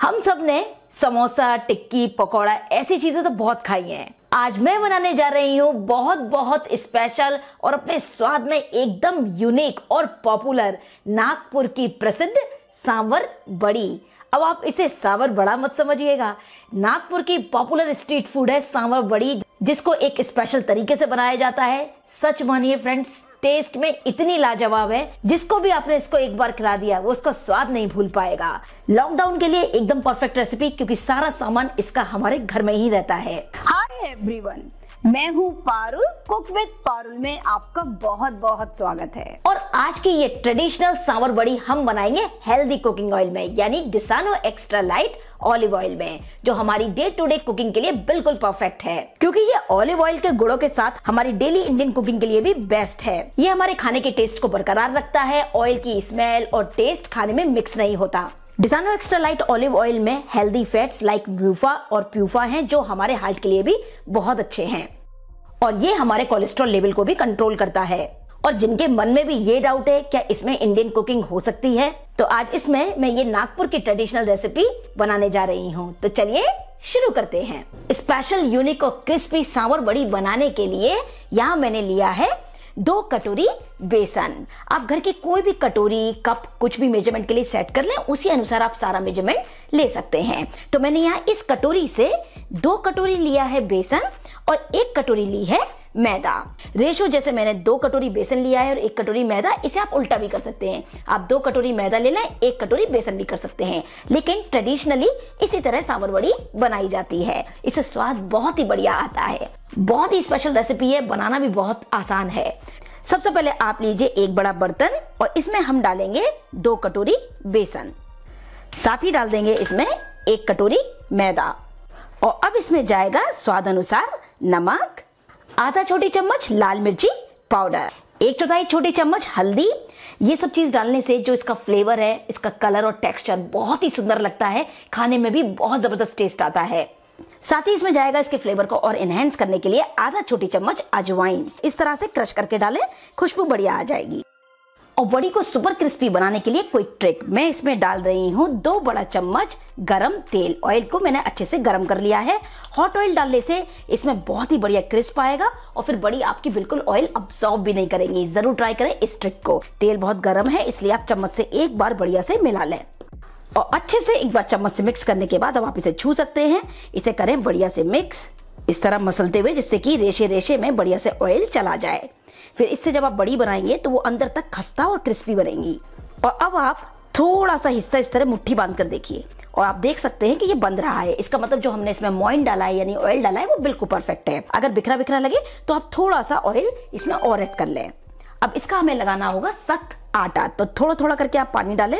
हम सब ने समोसा टिक्की पकौड़ा ऐसी चीजें तो बहुत खाई हैं आज मैं बनाने जा रही हूँ बहुत बहुत स्पेशल और अपने स्वाद में एकदम यूनिक और पॉपुलर नागपुर की प्रसिद्ध सांवर बड़ी अब आप इसे सांवर बड़ा मत समझिएगा नागपुर की पॉपुलर स्ट्रीट फूड है सांवर बड़ी जिसको एक स्पेशल तरीके से बनाया जाता है सच मानिए फ्रेंड्स टेस्ट में इतनी लाजवाब है जिसको भी आपने इसको एक बार खिला दिया वो उसका स्वाद नहीं भूल पाएगा लॉकडाउन के लिए एकदम परफेक्ट रेसिपी क्योंकि सारा सामान इसका हमारे घर में ही रहता है हाय एवरीवन मैं हूँ पारुल कुक विद पारुल में आपका बहुत बहुत स्वागत है और आज की ये ट्रेडिशनल सांवर बड़ी हम बनाएंगे हेल्दी कुकिंग ऑयल में यानी Disano extra light olive oil में जो हमारी डे टू डे कुकिंग के लिए बिल्कुल परफेक्ट है क्योंकि ये ऑलिव ऑयल के गुड़ों के साथ हमारी डेली इंडियन कुकिंग के लिए भी बेस्ट है ये हमारे खाने के टेस्ट को बरकरार रखता है ऑयल की स्मेल और टेस्ट खाने में मिक्स नहीं होता Disano extra light olive oil में हेल्दी फैट्स लाइक ब्यूफा और प्यूफा हैं जो हमारे हार्ट के लिए भी बहुत अच्छे हैं और ये हमारे कोलेस्ट्रॉल लेवल को भी कंट्रोल करता है और जिनके मन में भी ये डाउट है क्या इसमें इंडियन कुकिंग हो सकती है तो आज इसमें मैं ये नागपुर की ट्रेडिशनल रेसिपी बनाने जा रही हूँ तो चलिए शुरू करते हैं स्पेशल यूनिक और क्रिस्पी सांवर बड़ी बनाने के लिए यहाँ मैंने लिया है दो कटोरी बेसन आप घर की कोई भी कटोरी कप कुछ भी मेजरमेंट के लिए सेट कर लें उसी अनुसार आप सारा मेजरमेंट ले सकते हैं तो मैंने यहाँ इस कटोरी से दो कटोरी लिया है बेसन और एक कटोरी ली है मैदा रेशो जैसे मैंने दो कटोरी बेसन लिया है और एक कटोरी मैदा इसे आप उल्टा भी कर सकते हैं आप दो कटोरी मैदा ले लें एक कटोरी बेसन भी कर सकते हैं लेकिन ट्रेडिशनली इसी तरह सांवर बड़ी बनाई जाती है इससे स्वाद बहुत ही बढ़िया आता है बहुत ही स्पेशल रेसिपी है बनाना भी बहुत आसान है सबसे पहले आप लीजिए एक बड़ा बर्तन और इसमें हम डालेंगे दो कटोरी बेसन साथ ही डाल देंगे इसमें एक कटोरी मैदा और अब इसमें जाएगा स्वाद अनुसार नमक आधा छोटी चम्मच लाल मिर्ची पाउडर एक चौथाई छोटी चम्मच हल्दी ये सब चीज़ डालने से जो इसका फ्लेवर है इसका कलर और टेक्सचर बहुत ही सुंदर लगता है खाने में भी बहुत ज़बरदस्त टेस्ट आता है साथ ही इसमें जाएगा इसके फ्लेवर को और एनहेंस करने के लिए आधा छोटी चम्मच अजवाइन इस तरह से क्रश करके डाले खुशबू बढ़िया आ जाएगी और बड़ी को सुपर क्रिस्पी बनाने के लिए क्विक ट्रिक मैं इसमें डाल रही हूँ दो बड़ा चम्मच गरम तेल ऑयल को मैंने अच्छे से गरम कर लिया है हॉट ऑयल डालने से इसमें बहुत ही बढ़िया क्रिस्प आएगा और फिर बड़ी आपकी बिल्कुल ऑयल अब्सॉर्ब भी नहीं करेंगी जरूर ट्राई करें इस ट्रिक को तेल बहुत गर्म है इसलिए आप चम्मच से एक बार बढ़िया से मिला लें और अच्छे से एक बार चम्मच से मिक्स करने के बाद हम आप इसे छू सकते हैं इसे करें बढ़िया से मिक्स इस तरह मसलते हुए जिससे कि रेशे रेशे में बढ़िया से ऑयल चला जाए फिर इससे जब आप बड़ी बनाएंगे तो वो अंदर तक खस्ता और क्रिस्पी बनेंगी और अब आप थोड़ा सा हिस्सा इस तरह मुट्ठी बांध कर देखिए और आप देख सकते हैं कि ये बंद रहा है इसका मतलब जो हमने इसमें मॉइन डाला है यानी ऑयल डाला है वो बिल्कुल परफेक्ट है अगर बिखरा बिखरा लगे तो आप थोड़ा सा ऑयल इसमें और ऐड कर लें अब इसका हमें लगाना होगा सख्त आटा तो थोड़ा थोड़ा करके आप पानी डालें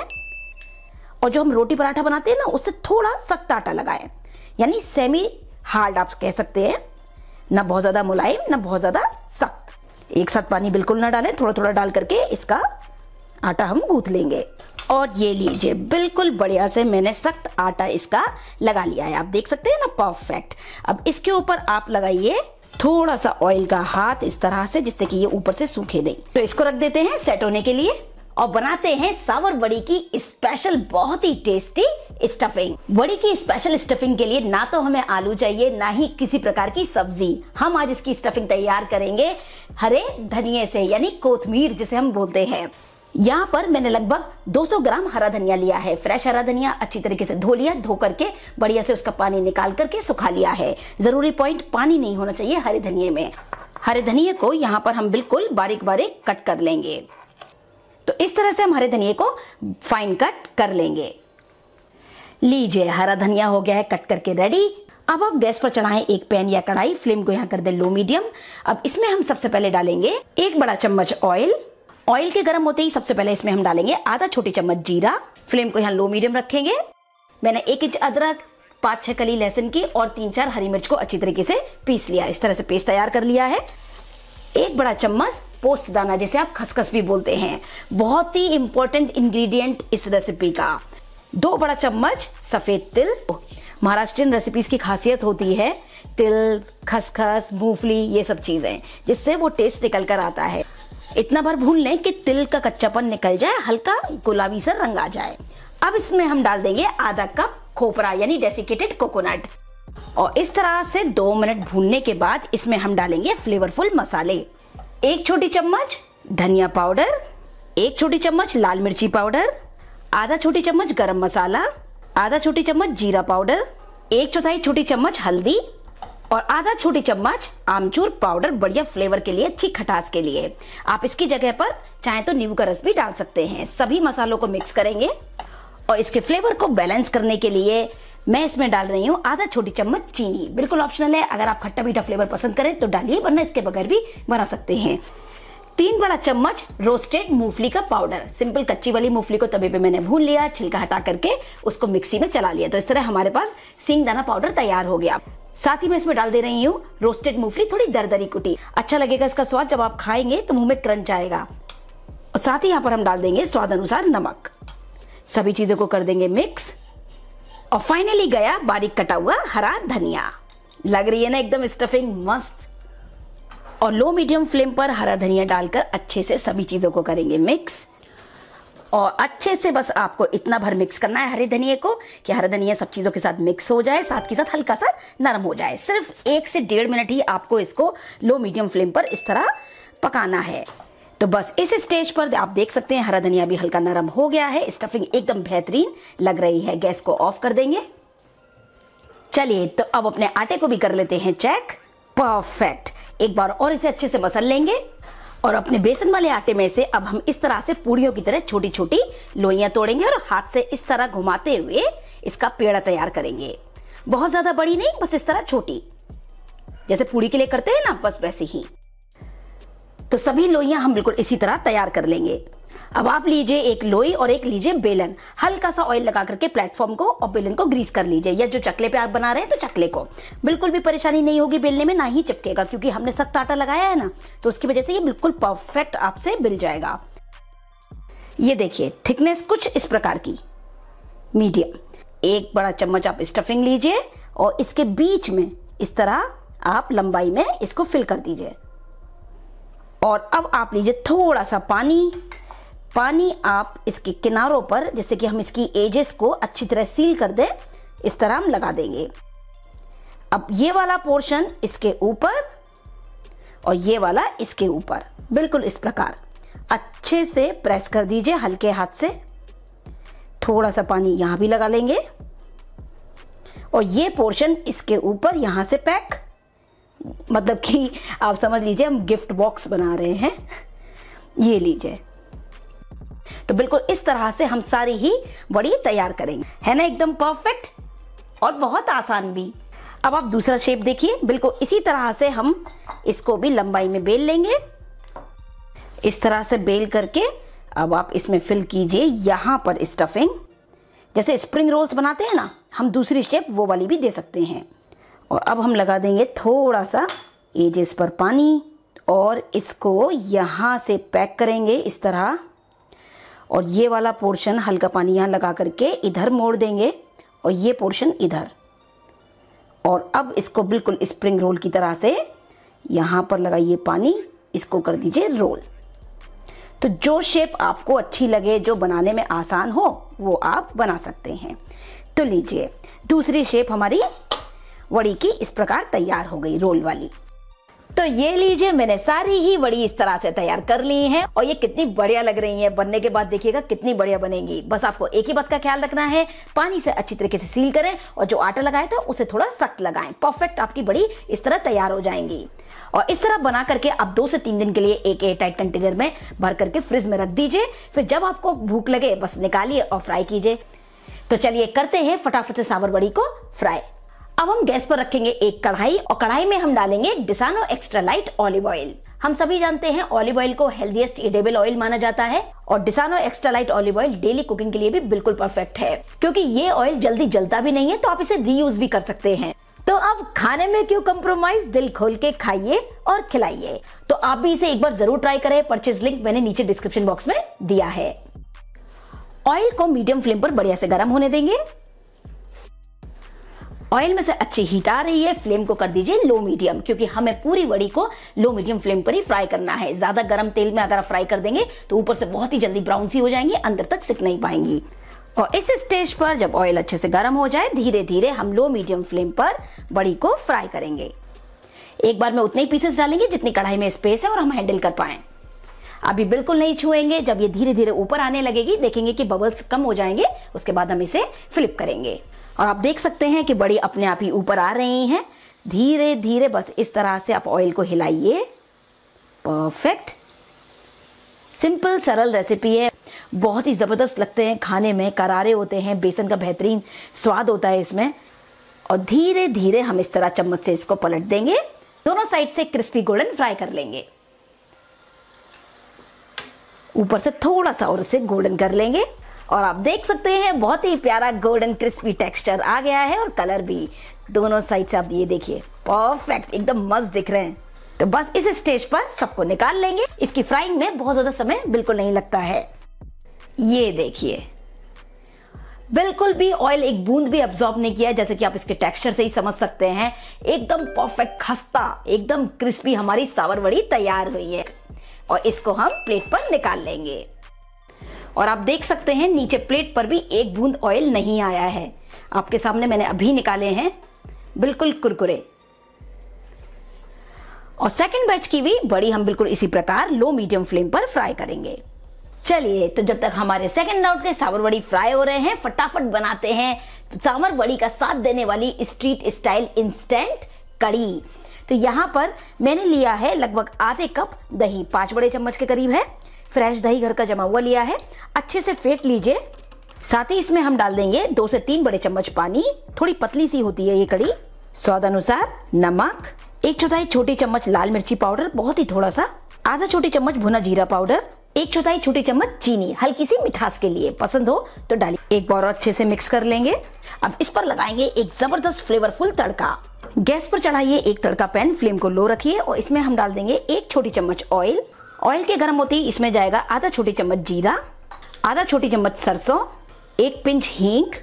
और जो हम रोटी पराठा बनाते हैं ना उससे थोड़ा सख्त आटा लगाएं यानी सेमी हार्ड आप कह सकते हैं ना बहुत ज़्यादा मुलायम ना बहुत ज़्यादा सख्त एक साथ पानी बिल्कुल ना डालें थोड़ा थोड़ा डाल करके इसका आटा हम गूंथ लेंगे और ये लीजिए बिल्कुल बढ़िया से मैंने सख्त आटा इसका लगा लिया है आप देख सकते हैं ना परफेक्ट अब इसके ऊपर आप लगाइए थोड़ा सा ऑयल का हाथ इस तरह से जिससे कि ये ऊपर से सूखे नहीं तो इसको रख देते हैं सेट होने के लिए और बनाते हैं सावर बड़ी की स्पेशल बहुत ही टेस्टी स्टफिंग बड़ी की स्पेशल स्टफिंग के लिए ना तो हमें आलू चाहिए ना ही किसी प्रकार की सब्जी हम आज इसकी स्टफिंग तैयार करेंगे हरे धनिये से यानी कोथमीर जिसे हम बोलते हैं यहाँ पर मैंने लगभग 200 ग्राम हरा धनिया लिया है फ्रेश हरा धनिया अच्छी तरीके से धो लिया धो करके बढ़िया से उसका पानी निकाल करके सुखा लिया है जरूरी पॉइंट पानी नहीं होना चाहिए हरे धनिया में हरे धनिया को यहाँ पर हम बिल्कुल बारीक बारीक कट कर लेंगे तो इस तरह से हम हरे धनिए को फाइन कट कर लेंगे लीजिए हरा धनिया हो गया है कट करके रेडी अब आप गैस पर चढ़ाएं एक पैन या कढ़ाई फ्लेम को यहाँ कर दें लो मीडियम अब इसमें हम सबसे पहले डालेंगे एक बड़ा चम्मच ऑयल ऑयल के गर्म होते ही सबसे पहले इसमें हम डालेंगे आधा छोटी चम्मच जीरा फ्लेम को यहाँ लो मीडियम रखेंगे मैंने एक इंच अदरक पांच छह कली लहसुन की और तीन चार हरी मिर्च को अच्छी तरीके से पीस लिया इस तरह से पेस्ट तैयार कर लिया है एक बड़ा चम्मच पोस्त दाना जिसे आप खसखस भी बोलते हैं बहुत ही इंपॉर्टेंट इंग्रेडिएंट इस रेसिपी का दो बड़ा चम्मच सफ़ेद तिल महाराष्ट्रियन रेसिपीज़ की खासियत होती है तिल खसखस मूंगफली ये सब चीज़ें जिससे वो टेस्ट निकल कर आता है इतना भर भून लें कि तिल का कच्चापन निकल जाए हल्का गुलाबी सा रंग आ जाए अब इसमें हम डाल देंगे आधा कप खोपरा यानी डेसिकेटेड कोकोनट और इस तरह से दो मिनट भूनने के बाद इसमें हम डालेंगे फ्लेवरफुल मसाले एक छोटी चम्मच धनिया पाउडर एक छोटी चम्मच लाल मिर्ची पाउडर आधा छोटी चम्मच गरम मसाला आधा छोटी चम्मच जीरा पाउडर एक चौथाई छोटी चम्मच हल्दी और आधा छोटी चम्मच आमचूर पाउडर बढ़िया फ्लेवर के लिए अच्छी खटास के लिए आप इसकी जगह पर चाहे तो नींबू का रस भी डाल सकते हैं सभी मसालों को मिक्स करेंगे और इसके फ्लेवर को बैलेंस करने के लिए मैं इसमें डाल रही हूँ आधा छोटी चम्मच चीनी बिल्कुल ऑप्शनल है अगर आप खट्टा मीठा फ्लेवर पसंद करें तो डालिए वरना इसके बगैर भी बना सकते हैं तीन बड़ा चम्मच रोस्टेड मूंगफली का पाउडर सिंपल कच्ची वाली मूंगफली को तवे पे मैंने भून लिया छिलका हटा करके उसको मिक्सी में चला लिया तो इस तरह हमारे पास सिंग दाना पाउडर तैयार हो गया साथ ही मैं इसमें डाल दे रही हूँ रोस्टेड मूंगफली थोड़ी दरदरी कुटी अच्छा लगेगा इसका स्वाद जब आप खाएंगे तो मुंह में क्रंच आएगा और साथ ही यहाँ पर हम डाल देंगे स्वाद अनुसार नमक सभी चीजों को कर देंगे मिक्स और फाइनली गया बारीक कटा हुआ हरा धनिया लग रही है ना एकदम स्टफिंग मस्त और लो मीडियम फ्लेम पर हरा धनिया डालकर अच्छे से सभी चीज़ों को करेंगे मिक्स और अच्छे से बस आपको इतना भर मिक्स करना है हरे धनिया को कि हरा धनिया सब चीज़ों के साथ मिक्स हो जाए साथ के साथ हल्का सा नरम हो जाए सिर्फ एक से डेढ़ मिनट ही आपको इसको लो मीडियम फ्लेम पर इस तरह पकाना है तो बस इस स्टेज पर आप देख सकते हैं हरा धनिया भी हल्का नरम हो गया है स्टफिंग एकदम बेहतरीन लग रही है गैस को ऑफ कर देंगे चलिए तो अब अपने आटे को भी कर लेते हैं चेक परफेक्ट एक बार और इसे अच्छे से मसल लेंगे और अपने बेसन वाले आटे में से अब हम इस तरह से पूड़ियों की तरह छोटी छोटी लोइया तोड़ेंगे और हाथ से इस तरह घुमाते हुए इसका पेड़ा तैयार करेंगे बहुत ज्यादा बड़ी नहीं बस इस तरह छोटी जैसे पूड़ी के लिए करते हैं ना बस वैसे ही तो सभी लोइयां हम बिल्कुल इसी तरह तैयार कर लेंगे अब आप लीजिए एक लोई और एक लीजिए बेलन हल्का सा ऑयल लगा करके प्लेटफॉर्म को और बेलन को ग्रीस कर लीजिए या जो चकले पे आप बना रहे हैं तो चकले को बिल्कुल भी परेशानी नहीं होगी बेलने में ना ही चिपकेगा क्योंकि हमने सख्त आटा लगाया है ना तो उसकी वजह से ये बिल्कुल परफेक्ट आपसे मिल जाएगा ये देखिए थिकनेस कुछ इस प्रकार की मीडियम एक बड़ा चम्मच आप स्टफिंग लीजिए और इसके बीच में इस तरह आप लंबाई में इसको फिल कर दीजिए और अब आप लीजिए थोड़ा सा पानी पानी आप इसके किनारों पर जैसे कि हम इसकी एजेस को अच्छी तरह सील कर दें इस तरह हम लगा देंगे अब ये वाला पोर्शन इसके ऊपर और ये वाला इसके ऊपर बिल्कुल इस प्रकार अच्छे से प्रेस कर दीजिए हल्के हाथ से थोड़ा सा पानी यहाँ भी लगा लेंगे और ये पोर्शन इसके ऊपर यहाँ से पैक मतलब कि आप समझ लीजिए हम गिफ्ट बॉक्स बना रहे हैं ये लीजिए तो बिल्कुल इस तरह से हम सारी ही बड़ी तैयार करेंगे है ना एकदम परफेक्ट और बहुत आसान भी अब आप दूसरा शेप देखिए बिल्कुल इसी तरह से हम इसको भी लंबाई में बेल लेंगे इस तरह से बेल करके अब आप इसमें फिल कीजिए यहां पर स्टफिंग जैसे स्प्रिंग रोल्स बनाते हैं ना हम दूसरी शेप वो वाली भी दे सकते हैं और अब हम लगा देंगे थोड़ा सा एजेस पर पानी और इसको यहाँ से पैक करेंगे इस तरह और ये वाला पोर्शन हल्का पानी यहाँ लगा करके इधर मोड़ देंगे और ये पोर्शन इधर और अब इसको बिल्कुल स्प्रिंग रोल की तरह से यहाँ पर लगाइए पानी इसको कर दीजिए रोल तो जो शेप आपको अच्छी लगे जो बनाने में आसान हो वो आप बना सकते हैं तो लीजिए दूसरी शेप हमारी वड़ी की इस प्रकार तैयार हो गई रोल वाली तो ये लीजिए मैंने सारी ही बड़ी इस तरह से तैयार कर ली हैं और ये कितनी बढ़िया लग रही है बनने के बाद देखिएगा कितनी बढ़िया बनेगी बस आपको एक ही बात का ख्याल रखना है पानी से अच्छी तरीके से सील करें और जो आटा लगाया था तो उसे थोड़ा सख्त लगाएं परफेक्ट आपकी बड़ी इस तरह तैयार हो जाएंगी और इस तरह बना करके आप दो से तीन दिन के लिए एक एयर टाइट कंटेनर में भर करके फ्रिज में रख दीजिए फिर जब आपको भूख लगे बस निकालिए और फ्राई कीजिए तो चलिए करते हैं फटाफट से सांबर बड़ी को फ्राई अब हम गैस पर रखेंगे एक कढ़ाई और कढ़ाई में हम डालेंगे Disano extra light olive oil हम सभी जानते हैं ऑलिव ऑयल को हेल्दीएस्ट एडेबल ऑयल माना जाता है और Disano extra light olive oil daily cooking के लिए भी बिल्कुल परफेक्ट है क्योंकि ये ऑयल जल्दी जलता भी नहीं है तो आप इसे रीयूज भी कर सकते हैं तो अब खाने में क्यों कॉम्प्रोमाइज दिल खोल के खाइए और खिलाइए तो आप भी इसे एक बार जरूर ट्राई करें परचेज लिंक मैंने नीचे डिस्क्रिप्शन बॉक्स में दिया है ऑयल को मीडियम फ्लेम पर बढ़िया से गर्म होने देंगे ऑयल में से अच्छी हीट आ रही है फ्लेम को कर दीजिए लो मीडियम क्योंकि हमें पूरी वड़ी को लो मीडियम फ्लेम पर ही फ्राई करना है ज़्यादा गर्म तेल में अगर आप फ्राई कर देंगे तो ऊपर से बहुत ही जल्दी ब्राउन सी हो जाएंगी अंदर तक सिक नहीं पाएंगी और इस स्टेज पर जब ऑयल अच्छे से गर्म हो जाए धीरे धीरे हम लो मीडियम फ्लेम पर बड़ी को फ्राई करेंगे एक बार में उतने ही पीसेस डालेंगे जितनी कढ़ाई में स्पेस है और हम हैंडल कर पाए अभी बिल्कुल नहीं छुएंगे जब ये धीरे धीरे ऊपर आने लगेगी देखेंगे कि बबल्स कम हो जाएंगे उसके बाद हम इसे फ्लिप करेंगे और आप देख सकते हैं कि बड़ी अपने आप ही ऊपर आ रही हैं धीरे धीरे बस इस तरह से आप ऑयल को हिलाइए परफेक्ट सिंपल सरल रेसिपी है बहुत ही ज़बरदस्त लगते हैं खाने में करारे होते हैं बेसन का बेहतरीन स्वाद होता है इसमें और धीरे धीरे हम इस तरह चम्मच से इसको पलट देंगे दोनों साइड से क्रिस्पी गोल्डन फ्राई कर लेंगे ऊपर से थोड़ा सा और इसे गोल्डन कर लेंगे और आप देख सकते हैं बहुत ही प्यारा गोल्डन क्रिस्पी टेक्सचर आ गया है और कलर भी दोनों साइड से आप ये देखिए परफेक्ट एकदम मस्त दिख रहे हैं तो बस इस स्टेज पर सबको निकाल लेंगे इसकी फ्राइंग में बहुत ज़्यादा समय बिल्कुल नहीं लगता है ये देखिए बिल्कुल भी ऑयल एक बूंद भी अब्जॉर्ब नहीं किया जैसे कि आप इसके टेक्सचर से ही समझ सकते हैं एकदम परफेक्ट खस्ता एकदम क्रिस्पी हमारी सावर वड़ी तैयार हुई है और इसको हम प्लेट पर निकाल लेंगे और आप देख सकते हैं नीचे प्लेट पर भी एक बूंद ऑयल नहीं आया है आपके सामने मैंने अभी निकाले हैं बिल्कुल कुरकुरे और सेकंड बैच की भी बड़ी हम बिल्कुल इसी प्रकार लो मीडियम फ्लेम पर फ्राई करेंगे चलिए तो जब तक हमारे सेकंड राउंड के सावर बड़ी फ्राई हो रहे हैं फटाफट बनाते हैं सावर बड़ी का साथ देने वाली स्ट्रीट स्टाइल इंस्टेंट कड़ी तो यहां पर मैंने लिया है लगभग आधे कप दही पांच बड़े चम्मच के करीब है फ्रेश दही घर का जमा हुआ लिया है अच्छे से फेंट लीजिए साथ ही इसमें हम डाल देंगे दो से तीन बड़े चम्मच पानी थोड़ी पतली सी होती है ये कड़ी स्वाद अनुसार नमक एक चौथाई छोटी चम्मच लाल मिर्ची पाउडर बहुत ही थोड़ा सा आधा छोटी चम्मच भुना जीरा पाउडर एक चौथाई छोटी चम्मच चीनी हल्की सी मिठास के लिए पसंद हो तो डालिए एक बार अच्छे से मिक्स कर लेंगे अब इस पर लगाएंगे एक जबरदस्त फ्लेवरफुल तड़का गैस पर चढ़ाइए एक तड़का पैन फ्लेम को लो रखिए और इसमें हम डाल देंगे एक छोटी चम्मच ऑयल ऑयल के गर्म होते ही इसमें जाएगा आधा छोटी चम्मच जीरा आधा छोटी चम्मच सरसों एक पिंच हींग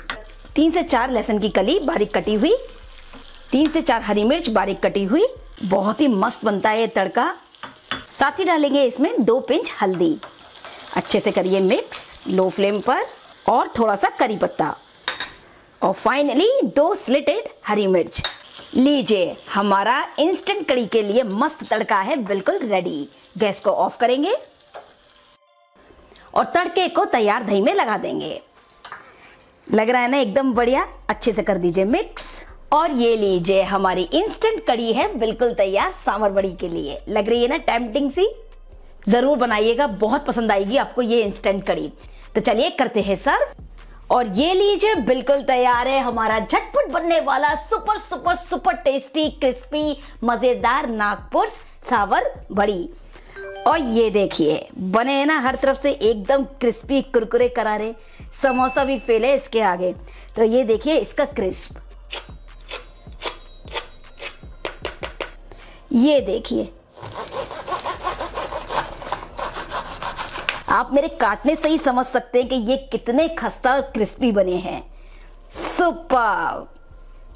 तीन से चार लहसुन की कली बारीक कटी हुई तीन से चार हरी मिर्च बारीक कटी हुई बहुत ही मस्त बनता है ये तड़का साथ ही डालेंगे इसमें दो पिंच हल्दी अच्छे से करिए मिक्स लो फ्लेम पर और थोड़ा सा करी पत्ता और फाइनली दो स्लिटेड हरी मिर्च लीजिए हमारा इंस्टेंट कड़ी के लिए मस्त तड़का है बिल्कुल रेडी गैस को ऑफ करेंगे और तड़के को तैयार दही में लगा देंगे लग रहा है ना एकदम बढ़िया अच्छे से कर दीजिए मिक्स और ये लीजिए हमारी इंस्टेंट कड़ी है बिल्कुल तैयार सांवर बड़ी के लिए लग रही है ना टेम्पटिंग सी ज़रूर बनाइएगा बहुत पसंद आएगी आपको ये इंस्टेंट कड़ी तो चलिए करते हैं सर और ये लीजिए बिल्कुल तैयार है हमारा झटपट बनने वाला super super super tasty crispy मज़ेदार नागपुर सावर बड़ी और ये देखिए बने हैं ना हर तरफ से एकदम क्रिस्पी कुरकुरे करारे समोसा भी फेले इसके आगे तो ये देखिए इसका क्रिस्प ये देखिए आप मेरे काटने से ही समझ सकते हैं कि ये कितने खस्ता और क्रिस्पी बने हैं सुपर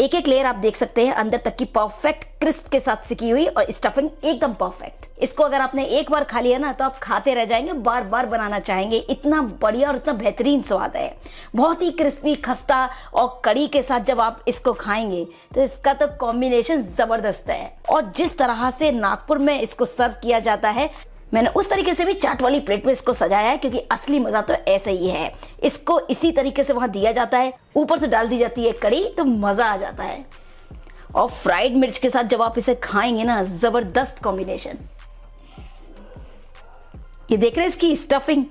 एक एक लेयर आप देख सकते हैं अंदर तक की परफेक्ट क्रिस्प के साथ सिकी हुई और स्टफिंग एकदम परफेक्ट इसको अगर आपने एक बार खा लिया ना तो आप खाते रह जाएंगे बार बार बनाना चाहेंगे इतना बढ़िया और इतना बेहतरीन स्वाद है बहुत ही क्रिस्पी खस्ता और कड़ी के साथ जब आप इसको खाएंगे तो इसका तो कॉम्बिनेशन जबरदस्त है और जिस तरह से नागपुर में इसको सर्व किया जाता है मैंने उस तरीके से भी चाट वाली प्लेट में इसको सजाया है क्योंकि असली मजा तो ऐसे ही है इसको इसी तरीके से वहां दिया जाता है ऊपर से डाल दी जाती है कड़ी तो मजा आ जाता है और फ्राइड मिर्च के साथ जब आप इसे खाएंगे ना जबरदस्त कॉम्बिनेशन ये देख रहे हैं इसकी स्टफिंग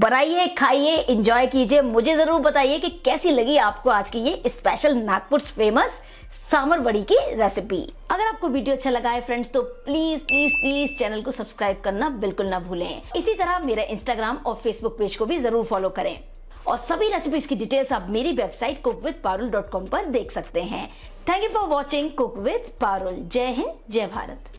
बनाइए खाइए इंजॉय कीजिए मुझे जरूर बताइए कि कैसी लगी आपको आज की ये स्पेशल नागपुर फेमस सामर बड़ी की रेसिपी अगर आपको वीडियो अच्छा लगा है फ्रेंड्स तो प्लीज प्लीज प्लीज चैनल को सब्सक्राइब करना बिल्कुल ना भूलें इसी तरह मेरा इंस्टाग्राम और फेसबुक पेज को भी जरूर फॉलो करें और सभी रेसिपीज की डिटेल्स आप मेरी website cook with Parul dot com पर देख सकते हैं thank you for watching cook with Parul Jai Hind जय भारत